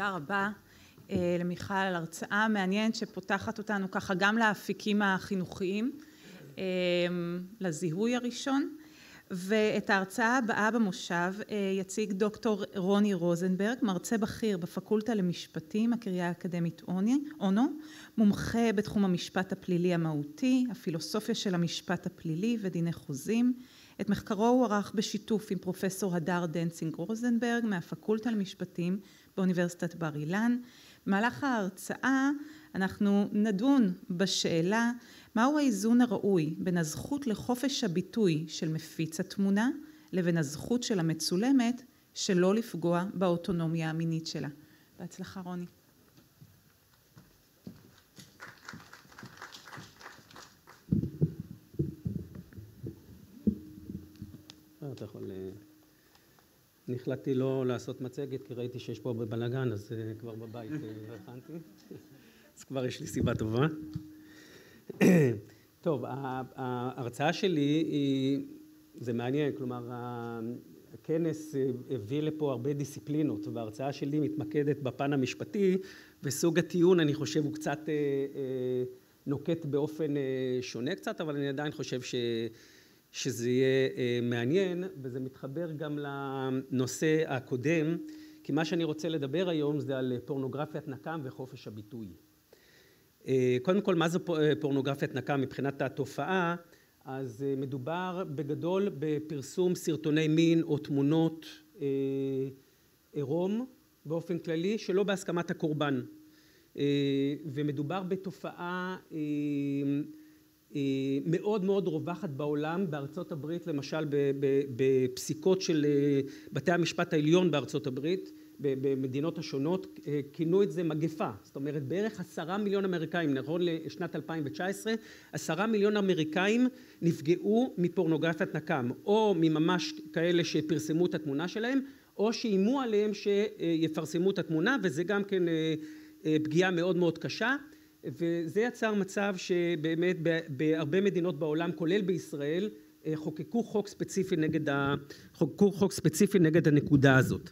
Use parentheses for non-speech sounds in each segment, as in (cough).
תודה רבה אה, למיכל על הרצאה מעניינת שפותחת אותנו ככה גם לאפיקים החינוכיים, אה, לזיהוי הראשון, ואת ההרצאה הבאה במושב אה, יציג דוקטור רוני רוזנברג, מרצה בכיר בפקולטה למשפטים, הקריה האקדמית אונו, מומחה בתחום המשפט הפלילי המהותי, הפילוסופיה של המשפט הפלילי ודיני חוזים את מחקרו הוא ערך בשיתוף עם פרופסור הדר דנצינג רוזנברג מהפקולטה למשפטים באוניברסיטת בר אילן. במהלך ההרצאה אנחנו נדון בשאלה מהו האיזון הראוי בין הזכות לחופש הביטוי של מפיץ התמונה לבין הזכות של המצולמת שלא לפגוע באוטונומיה המינית שלה. בהצלחה רוני. אה, אתה יכול... אני אה, לא לעשות מצגת, כי ראיתי שיש פה בבלאגן, אז אה, כבר בבית הכנתי. (laughs) אז כבר יש לי סיבה טובה. (clears throat) טוב, ההרצאה שלי היא... זה מעניין, כלומר, הכנס הביא לפה הרבה דיסציפלינות, וההרצאה שלי מתמקדת בפן המשפטי, וסוג הטיעון, אני חושב, הוא קצת נוקט באופן שונה קצת, אבל אני עדיין חושב ש... שזה יהיה אה, מעניין, וזה מתחבר גם לנושא הקודם, כי מה שאני רוצה לדבר היום זה על אה, פורנוגרפיית נקם וחופש הביטוי. אה, קודם כל, מה זו פורנוגרפיית נקם מבחינת התופעה? אז מדובר בגדול בפרסום סרטוני מין או תמונות עירום באופן כללי, שלא בהסכמת הקורבן. ומדובר בתופעה אה, מאוד מאוד רווחת בעולם בארצות הברית למשל בפסיקות של אה, בתי המשפט העליון בארצות הברית במדינות השונות אה, כינו את זה מגפה זאת אומרת בערך עשרה מיליון אמריקאים נכון לשנת 2019 עשרה מיליון אמריקאים נפגעו מפורנוגרפיית נקם או מממש כאלה שפרסמו את התמונה שלהם או שאיימו עליהם שיפרסמו את התמונה וזה גם כן פגיעה מאוד מאוד קשה וזה יצר מצב שבאמת בהרבה מדינות בעולם כולל בישראל אה, חוקקו חוק ספציפי נגד, ה... חוקקו חוק ספציפי נגד הנקודה הזאת.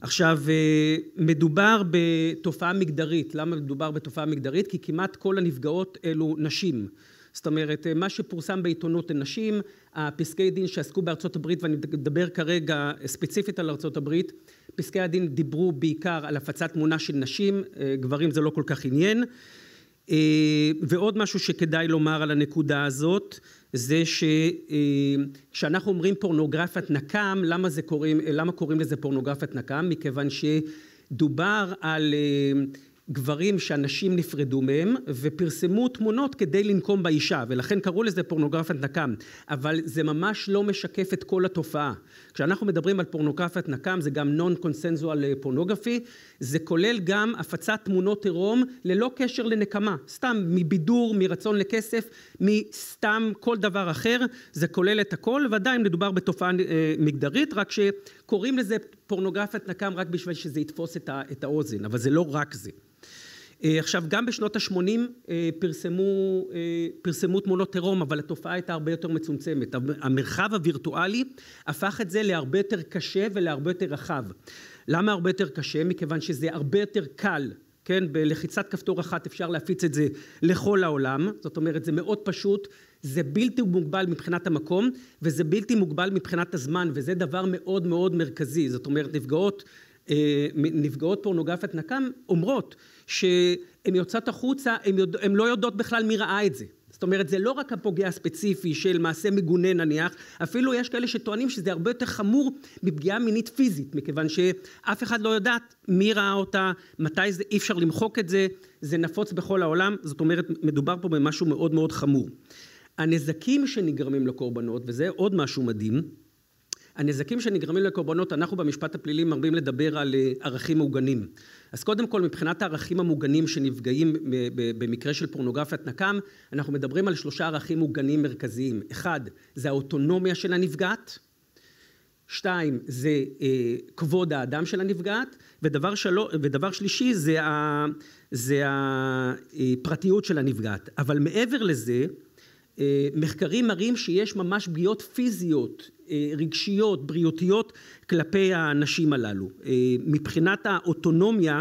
עכשיו אה, מדובר בתופעה מגדרית, למה מדובר בתופעה מגדרית? כי כמעט כל הנפגעות אלו נשים. זאת אומרת, אה, מה שפורסם בעיתונות לנשים, הפסקי דין שעסקו בארצות הברית, ואני מדבר כרגע ספציפית על ארצות הברית, פסקי הדין דיברו בעיקר על הפצת תמונה של נשים, גברים זה לא כל כך עניין. אה, ועוד משהו שכדאי לומר על הנקודה הזאת, זה שכשאנחנו אה, אומרים פורנוגרפיית נקם, למה, קוראים, למה קוראים לזה פורנוגרפיית נקם? מכיוון שדובר על אה, גברים שאנשים נפרדו מהם ופרסמו תמונות כדי לנקום באישה ולכן קראו לזה פורנוגרפיית נקם אבל זה ממש לא משקף את כל התופעה כשאנחנו מדברים על פורנוגרפיית נקם זה גם נון קונסנזואל פורנוגרפי זה כולל גם הפצת תמונות עירום ללא קשר לנקמה סתם מבידור מרצון לכסף מסתם כל דבר אחר זה כולל את הכל ועדיין מדובר בתופעה אה, מגדרית רק שקוראים לזה פורנוגרפיית נקם רק בשביל שזה יתפוס את האוזן אבל זה לא רק זה אה, עכשיו גם בשנות ה-80 אה, פרסמו, אה, פרסמו תמונות עירום אבל התופעה הייתה הרבה יותר מצומצמת. המרחב הווירטואלי הפך את זה להרבה יותר קשה ולהרבה יותר רחב. למה הרבה יותר קשה? מכיוון שזה הרבה יותר קל כן, בלחיצת כפתור אחת אפשר להפיץ את זה לכל העולם, זאת אומרת זה מאוד פשוט, זה בלתי מוגבל מבחינת המקום וזה בלתי מוגבל מבחינת הזמן וזה דבר מאוד מאוד מרכזי, זאת אומרת נפגעות, נפגעות פורנוגרפיית נקם אומרות שהן יוצאות החוצה, הן, יודע, לא יודעות בכלל מי ראה את זה. זאת אומרת, זה לא רק הפוגע הספציפי של מעשה מגונה נניח, אפילו יש כאלה שטוענים שזה הרבה יותר חמור מפגיעה מינית פיזית, מכיוון שאף אחד לא יודעת מי ראה אותה, מתי זה, אי אפשר למחוק את זה, זה נפוץ בכל העולם, זאת אומרת, מדובר פה במשהו מאוד מאוד חמור. הנזקים שנגרמים לקורבנות, וזה עוד משהו מדהים, הנזקים שנגרמים לקורבנות, אנחנו במשפט הפלילי מרבים לדבר על אה, ערכים מוגנים. אז קודם כל, מבחינת הערכים המוגנים שנפגעים אה, במקרה של פורנוגרפיית נקם, אנחנו מדברים על שלושה ערכים מוגנים מרכזיים. אחד, זה האוטונומיה של הנפגעת. שתיים, זה אה, כבוד האדם של הנפגעת, ודבר, שלו, ודבר שלישי זה, ה, זה הפרטיות אה, של הנפגעת. אבל מעבר לזה, אה, מחקרים מראים שיש ממש פגיעות פיזיות, אה, רגשיות, בריאותיות כלפי הנשים הללו. אה, מבחינת האוטונומיה,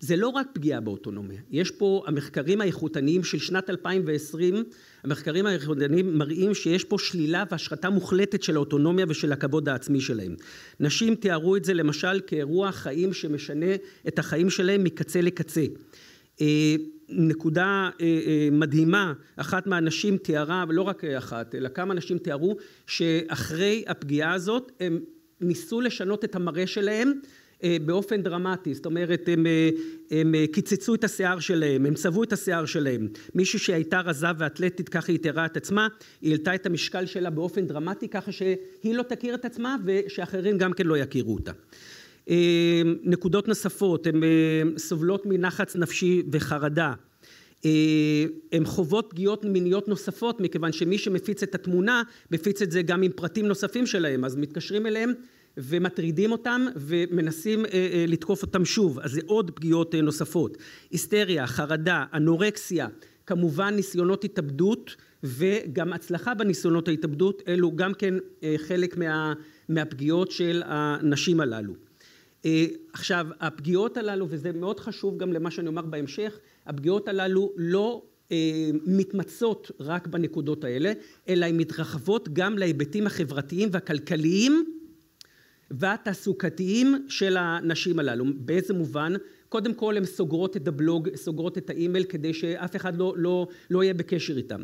זה לא רק פגיעה באוטונומיה, יש פה המחקרים האיכותניים של שנת 2020, המחקרים האיכותניים מראים שיש פה שלילה והשחתה מוחלטת של האוטונומיה ושל הכבוד העצמי שלהם. נשים תיארו את זה למשל כאירוע חיים שמשנה את החיים שלהם מקצה לקצה. נקודה אה, אה, מדהימה, אחת מהנשים תיארה, ולא רק אחת, אלא כמה נשים תיארו, שאחרי הפגיעה הזאת הם ניסו לשנות את המראה שלהם אה, באופן דרמטי, זאת אומרת הם, אה, הם אה, קיצצו את השיער שלהם, הם צבעו את השיער שלהם. מישהי שהייתה רזה ואתלטית, ככה היא תיארה את עצמה, היא העלתה את המשקל שלה באופן דרמטי, ככה שהיא לא תכיר את עצמה ושאחרים גם כן לא יכירו אותה. אמ, נקודות נוספות, הן אמ, סובלות מנחץ נפשי וחרדה. אמ, הן חוות פגיעות מיניות נוספות, מכיוון שמי שמפיץ את התמונה, מפיץ את זה גם עם פרטים נוספים שלהם, אז מתקשרים אליהם ומטרידים אותם ומנסים אה, אה, לתקוף אותם שוב, אז זה עוד פגיעות אה, נוספות. היסטריה, חרדה, אנורקסיה, כמובן ניסיונות התאבדות וגם הצלחה בניסיונות ההתאבדות, אלו גם כן חלק מה, מהפגיעות של הנשים הללו. אה, עכשיו, הפגיעות הללו, וזה מאוד חשוב גם למה שאני אומר בהמשך, הפגיעות הללו לא אה, מתמצות רק בנקודות האלה, אלא הן מתרחבות גם להיבטים החברתיים והכלכליים והתעסוקתיים של הנשים הללו. באיזה מובן? קודם כל הן סוגרות את הבלוג, סוגרות את האימייל, כדי שאף אחד לא, לא, לא יהיה בקשר איתם.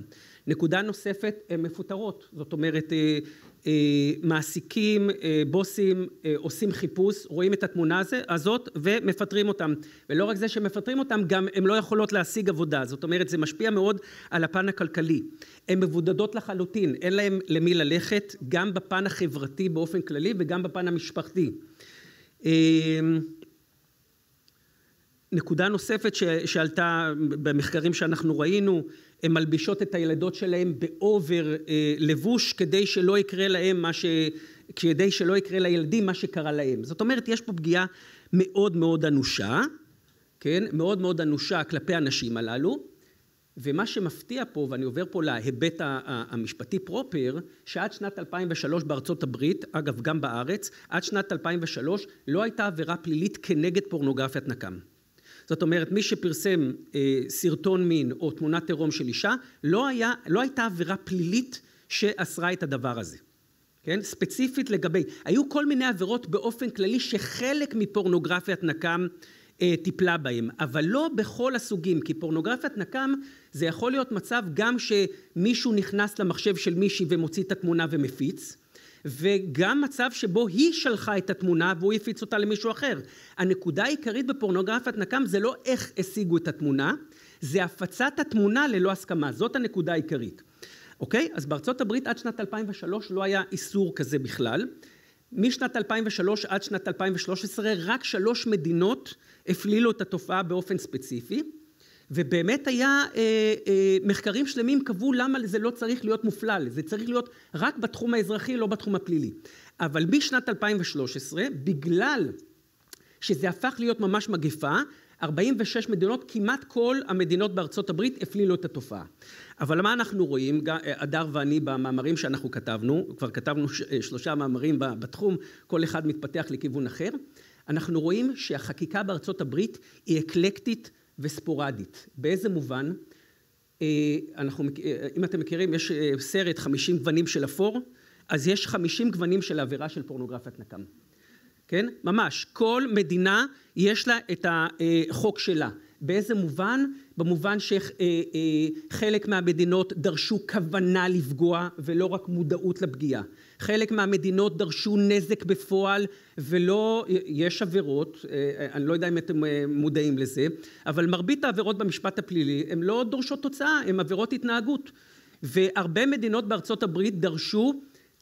נקודה נוספת, הן מפוטרות. זאת אומרת, אה, אה, מעסיקים, אה, בוסים, אה, עושים חיפוש, רואים את התמונה הזה, הזאת ומפטרים אותם. ולא רק זה שמפטרים אותם, גם הן לא יכולות להשיג עבודה. זאת אומרת, זה משפיע מאוד על הפן הכלכלי. הן מבודדות לחלוטין, אין להן למי ללכת, גם בפן החברתי באופן כללי וגם בפן המשפחתי. אה, נקודה נוספת ש, שעלתה במחקרים שאנחנו ראינו, הן מלבישות את הילדות שלהן באובר אה, לבוש כדי שלא יקרה להן מה ש... כדי שלא יקרה לילדים מה שקרה להם. זאת אומרת, יש פה פגיעה מאוד מאוד אנושה, כן? מאוד מאוד אנושה כלפי הנשים הללו. ומה שמפתיע פה, ואני עובר פה להיבט המשפטי פרופר, שעד שנת 2003 בארצות הברית, אגב גם בארץ, עד שנת 2003 לא הייתה עבירה פלילית כנגד פורנוגרפיית נקם. זאת אומרת, מי שפרסם אה, סרטון מין או תמונת עירום של אישה, לא, היה, לא הייתה עבירה פלילית שאסרה את הדבר הזה. כן? ספציפית לגבי, היו כל מיני עבירות באופן כללי שחלק מפורנוגרפיית נקם אה, טיפלה בהם, אבל לא בכל הסוגים, כי פורנוגרפיית נקם זה יכול להיות מצב גם שמישהו נכנס למחשב של מישהי ומוציא את התמונה ומפיץ, וגם מצב שבו היא שלחה את התמונה והוא הפיץ אותה למישהו אחר. הנקודה העיקרית בפורנוגרפיית נקם זה לא איך השיגו את התמונה, זה הפצת התמונה ללא הסכמה. זאת הנקודה העיקרית. אוקיי? אז בארצות הברית עד שנת 2003 לא היה איסור כזה בכלל. משנת 2003 עד שנת 2013 רק שלוש מדינות הפלילו את התופעה באופן ספציפי. ובאמת היה אה, אה, מחקרים שלמים קבעו למה זה לא צריך להיות מופלל, זה צריך להיות רק בתחום האזרחי, לא בתחום הפלילי. אבל משנת 2013, בגלל שזה הפך להיות ממש מגפה, 46 מדינות, כמעט כל המדינות בארצות הברית הפלילו את התופעה. אבל מה אנחנו רואים, אה, הדר ואני במאמרים שאנחנו כתבנו, כבר כתבנו אה, שלושה מאמרים בתחום, כל אחד מתפתח לכיוון אחר, אנחנו רואים שהחקיקה בארצות הברית היא אקלקטית וספורדית. באיזה מובן? אה, אנחנו, אה, אם אתם מכירים, יש אה, סרט 50 גוונים של אפור, אז יש 50 גוונים של עבירה של פורנוגרפיית נקם. כן? ממש. כל מדינה יש לה את החוק שלה. באיזה מובן? במובן שחלק אה, אה, מהמדינות דרשו כוונה לפגוע ולא רק מודעות לפגיעה. חלק מהמדינות דרשו נזק בפועל ולא, יש עבירות, אה, אני לא יודע אם אתם מודעים לזה, אבל מרבית העבירות במשפט הפלילי הן לא דורשות תוצאה, הן עבירות התנהגות. והרבה מדינות בארצות הברית דרשו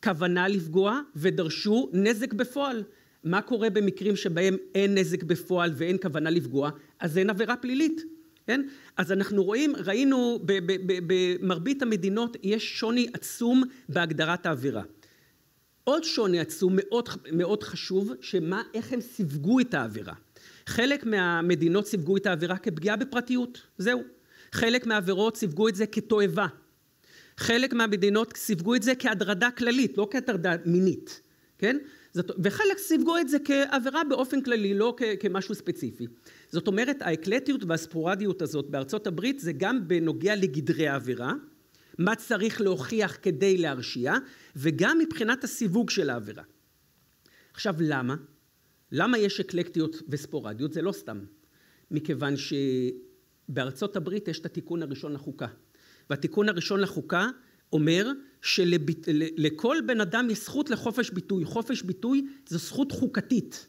כוונה לפגוע ודרשו נזק בפועל. מה קורה במקרים שבהם אין נזק בפועל ואין כוונה לפגוע? אז אין עבירה פלילית, כן? אז אנחנו רואים, ראינו במרבית המדינות יש שוני עצום בהגדרת העבירה. עוד שוני עצום מאוד, מאוד חשוב, שמה, איך הם סיווגו את העבירה. חלק מהמדינות סיווגו את העבירה כפגיעה בפרטיות, זהו. חלק מהעבירות סיווגו את זה כתועבה. חלק מהמדינות סיווגו את זה כהדרדה כללית, לא כהטרדה מינית, כן? זאת, וחלק סיווגו את זה כעבירה באופן כללי, לא כ, כמשהו ספציפי. זאת אומרת, האקלטיות והספורדיות הזאת בארצות הברית זה גם בנוגע לגדרי העבירה, מה צריך להוכיח כדי להרשיע, וגם מבחינת הסיווג של העבירה. עכשיו, למה? למה יש אקלקטיות וספורדיות? זה לא סתם. מכיוון שבארצות הברית יש את התיקון הראשון לחוקה. והתיקון הראשון לחוקה אומר שלכל בן אדם יש זכות לחופש ביטוי. חופש ביטוי זו זכות חוקתית.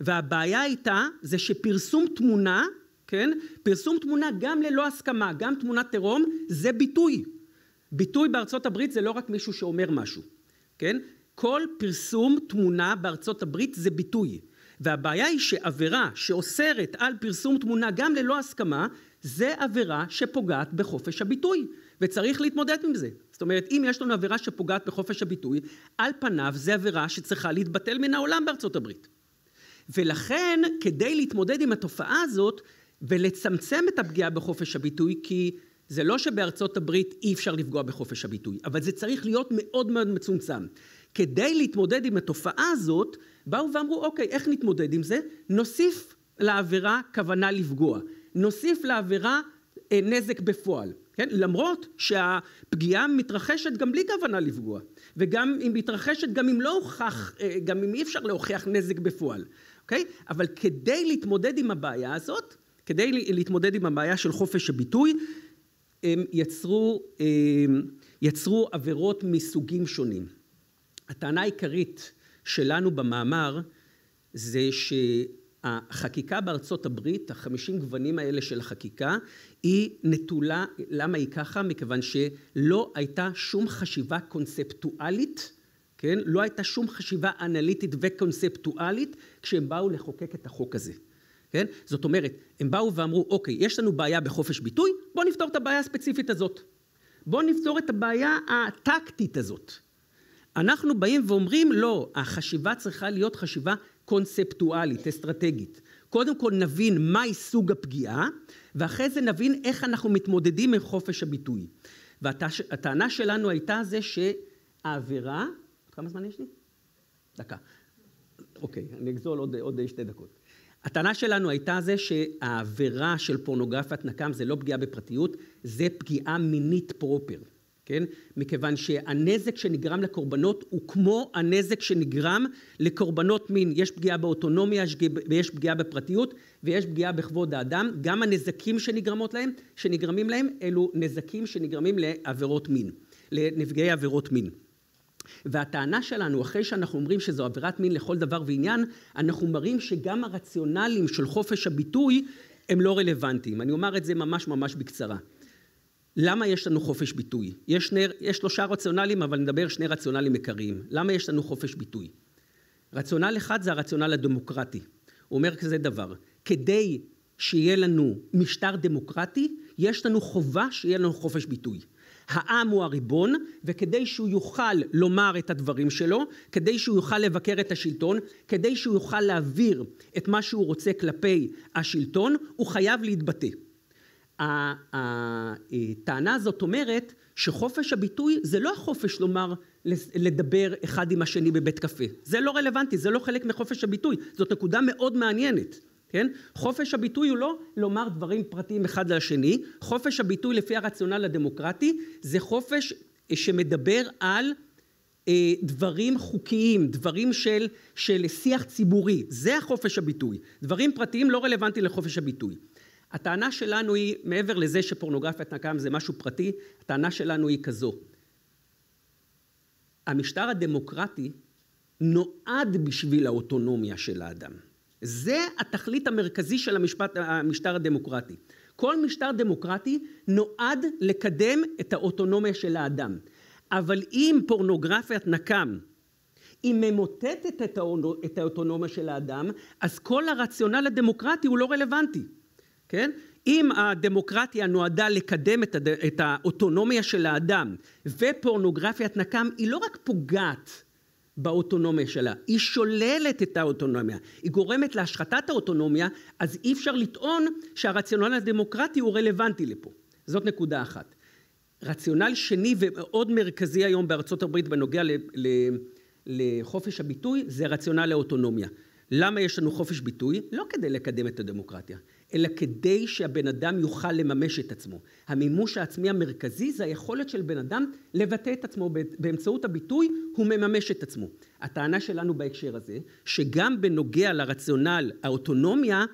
והבעיה הייתה זה שפרסום תמונה, כן? פרסום תמונה גם ללא הסכמה, גם תמונת עירום, זה ביטוי. ביטוי בארצות הברית זה לא רק מישהו שאומר משהו, כן? כל פרסום תמונה בארצות הברית זה ביטוי. והבעיה היא שעבירה שאוסרת על פרסום תמונה גם ללא הסכמה, זה עבירה שפוגעת בחופש הביטוי. וצריך להתמודד עם זה. זאת אומרת, אם יש לנו עבירה שפוגעת בחופש הביטוי, על פניו זו עבירה שצריכה להתבטל מן העולם בארצות הברית. ולכן, כדי להתמודד עם התופעה הזאת ולצמצם את הפגיעה בחופש הביטוי, כי זה לא שבארצות הברית אי אפשר לפגוע בחופש הביטוי, אבל זה צריך להיות מאוד מאוד מצומצם. כדי להתמודד עם התופעה הזאת, באו ואמרו, אוקיי, איך נתמודד עם זה? נוסיף לעבירה כוונה לפגוע. נוסיף לעבירה אה, נזק בפועל. כן? למרות שהפגיעה מתרחשת גם בלי כוונה לפגוע, וגם אם מתרחשת, גם אם לא הוכח, אה, גם אם אי אפשר להוכיח נזק בפועל, אוקיי? אבל כדי להתמודד עם הבעיה הזאת, כדי להתמודד עם הבעיה של חופש הביטוי, הם יצרו, הם אה, יצרו עבירות מסוגים שונים. הטענה העיקרית שלנו במאמר זה ש... החקיקה בארצות הברית, החמישים גוונים האלה של החקיקה, היא נטולה, למה היא ככה? מכיוון שלא הייתה שום חשיבה קונספטואלית, כן? לא הייתה שום חשיבה אנליטית וקונספטואלית כשהם באו לחוקק את החוק הזה. כן? זאת אומרת, הם באו ואמרו, אוקיי, יש לנו בעיה בחופש ביטוי, בואו נפתור את הבעיה הספציפית הזאת. בואו נפתור את הבעיה הטקטית הזאת. אנחנו באים ואומרים, לא, החשיבה צריכה להיות חשיבה קונספטואלית, אסטרטגית. קודם כל נבין מהי סוג הפגיעה, ואחרי זה נבין איך אנחנו מתמודדים עם חופש הביטוי. והטענה שלנו הייתה זה שהעבירה, כמה זמן יש לי? דקה. אוקיי, אני אגזול עוד, עוד שתי דקות. הטענה שלנו הייתה זה שהעבירה של פורנוגרפיית נקם זה לא פגיעה בפרטיות, זה פגיעה מינית פרופר. כן? מכיוון שהנזק שנגרם לקורבנות הוא כמו הנזק שנגרם לקורבנות מין. יש פגיעה באוטונומיה ויש פגיעה בפרטיות ויש פגיעה בכבוד האדם. גם הנזקים שנגרמות להם, שנגרמים להם, אלו נזקים שנגרמים לעבירות מין, לנפגעי עבירות מין. והטענה שלנו, אחרי שאנחנו אומרים שזו עבירת מין לכל דבר ועניין, אנחנו מראים שגם הרציונלים של חופש הביטוי הם לא רלוונטיים. אני אומר את זה ממש ממש בקצרה. למה יש לנו חופש ביטוי? יש, שני, יש שלושה רציונלים, אבל נדבר שני רציונלים עיקריים. למה יש לנו חופש ביטוי? רציונל אחד זה הרציונל הדמוקרטי. הוא אומר כזה דבר, כדי שיהיה לנו משטר דמוקרטי, יש לנו חובה שיהיה לנו חופש ביטוי. העם הוא הריבון, וכדי שהוא יוכל לומר את הדברים שלו, כדי שהוא יוכל לבקר את השלטון, כדי שהוא יוכל להעביר את מה שהוא רוצה כלפי השלטון, הוא חייב להתבטא. הטענה אה, הזאת אומרת שחופש הביטוי זה לא החופש לומר, לדבר אחד עם השני בבית קפה. זה לא רלוונטי, זה לא חלק מחופש הביטוי. זאת נקודה מאוד מעניינת, כן? חופש הביטוי הוא לא לומר דברים פרטיים אחד לשני. חופש הביטוי לפי הרציונל הדמוקרטי זה חופש אה, שמדבר על אה, דברים חוקיים, דברים של, של שיח ציבורי, זה החופש הביטוי. דברים פרטיים לא רלוונטי לחופש הביטוי. הטענה שלנו היא, מעבר לזה שפורנוגרפיית נקם זה משהו פרטי, הטענה שלנו היא כזו. המשטר הדמוקרטי נועד בשביל האוטונומיה של האדם. זה התכלית המרכזי של המשפט, המשטר הדמוקרטי. כל משטר דמוקרטי נועד לקדם את האוטונומיה של האדם. אבל אם פורנוגרפיית נקם היא ממוטטת את האוטונומיה של האדם, אז כל הרציונל הדמוקרטי הוא לא רלוונטי. כן? אם הדמוקרטיה נועדה לקדם את, הד... את האוטונומיה של האדם, ופורנוגרפיית נקם היא לא רק פוגעת באוטונומיה שלה, היא שוללת את האוטונומיה, היא גורמת להשחתת האוטונומיה, אז אי אפשר לטעון שהרציונל הדמוקרטי הוא רלוונטי לפה. זאת נקודה אחת. רציונל שני ומאוד מרכזי היום בארצות הברית בנוגע ל... ל... לחופש הביטוי זה רציונל האוטונומיה. למה יש לנו חופש ביטוי? לא כדי לקדם את הדמוקרטיה, אלא כדי שהבן אדם יוכל לממש את עצמו. המימוש העצמי המרכזי זה היכולת של בן אדם לבטא את עצמו באמצעות הביטוי, הוא מממש את עצמו. הטענה שלנו בהקשר הזה, שגם בנוגע לרציונל האוטונומיה,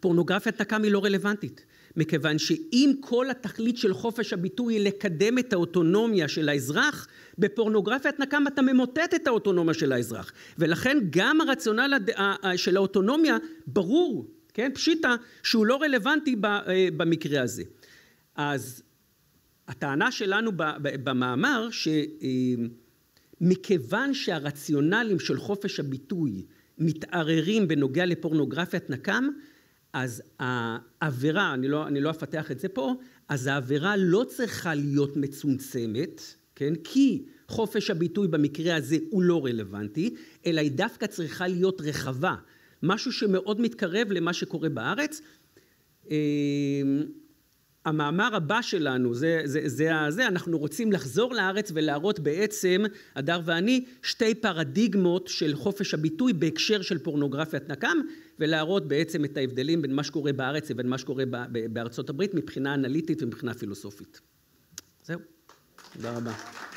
פורנוגרפיית נקם היא לא רלוונטית. מכיוון שאם כל התכלית של חופש הביטוי היא לקדם את האוטונומיה של האזרח, בפורנוגרפיית נקם אתה ממוטט את האוטונומיה של האזרח. ולכן גם הרציונל של האוטונומיה ברור כן? פשיטא שהוא לא רלוונטי אה, במקרה הזה. אז הטענה שלנו במאמר שמכיוון אה, שהרציונלים של חופש הביטוי מתערערים בנוגע לפורנוגרפיית נקם, אז העבירה, אני לא, אני לא אפתח את זה פה, אז העבירה לא צריכה להיות מצומצמת, כן? כי חופש הביטוי במקרה הזה הוא לא רלוונטי, אלא היא דווקא צריכה להיות רחבה. משהו שמאוד מתקרב למה שקורה בארץ. אמ, המאמר הבא שלנו, זה, זה, זה, זה, זה אנחנו רוצים לחזור לארץ ולהראות בעצם, הדר ואני, שתי פרדיגמות של חופש הביטוי בהקשר של פורנוגרפיית נקם, ולהראות בעצם את ההבדלים בין מה שקורה בארץ לבין מה שקורה בארצות הברית מבחינה אנליטית ומבחינה פילוסופית. זהו. תודה רבה.